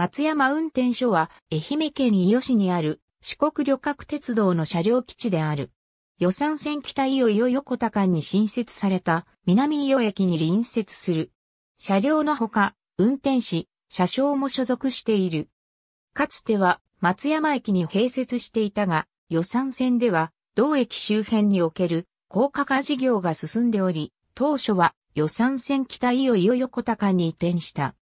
松山運転所は愛媛県伊予市にある四国旅客鉄道の車両基地である。予算線北伊予伊予横田間に新設された南伊予駅に隣接する。車両のほか、運転士、車掌も所属している。かつては松山駅に併設していたが、予算線では同駅周辺における高架化事業が進んでおり、当初は予算線北伊予伊予横田間に移転した。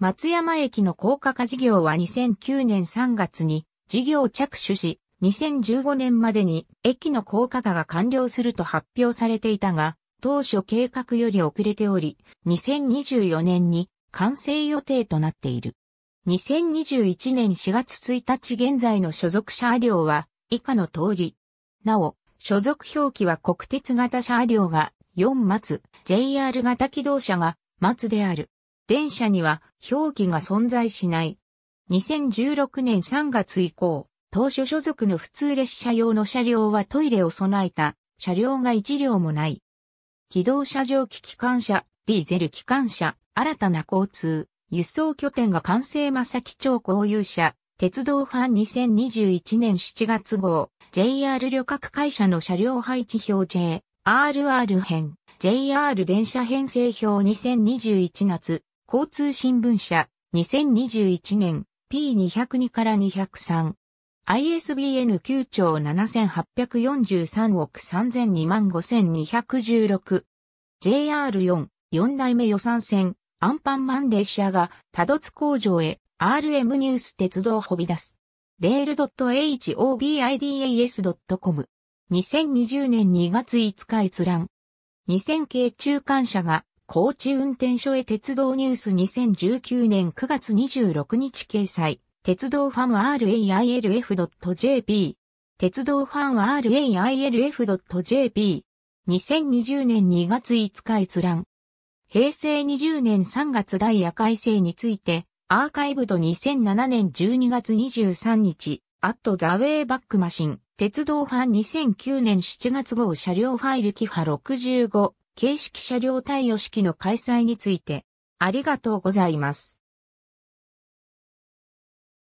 松山駅の高架化事業は2009年3月に事業着手し、2015年までに駅の高架化が完了すると発表されていたが、当初計画より遅れており、2024年に完成予定となっている。2021年4月1日現在の所属車両は以下の通り。なお、所属表記は国鉄型車両が4松、JR 型機動車が松である。電車には表記が存在しない。2016年3月以降、当初所属の普通列車用の車両はトイレを備えた車両が1両もない。機動車上機機関車、ディーゼル機関車、新たな交通、輸送拠点が完成正木町公有車、鉄道ファン2021年7月号、JR 旅客会社の車両配置表 J、RR 編、JR 電車編成表2021夏、交通新聞社、2021年 P202 から203。ISBN 9兆7843億3002万5216。JR4、4代目予算線、アンパンマン列車が多度津工場へ RM ニュース鉄道をほび出す。レール h o b i d a s c o m 2 0 2 0年2月5日閲覧。2000系中間車が高知運転所へ鉄道ニュース2019年9月26日掲載、鉄道ファン railf.jp、鉄道ファン railf.jp、2020年2月5日閲覧。平成20年3月ダイヤ改正について、アーカイブド2007年12月23日、アットザウェイバックマシン、鉄道ファン2009年7月号車両ファイルキファ65、形式車両対応式の開催について、ありがとうございます。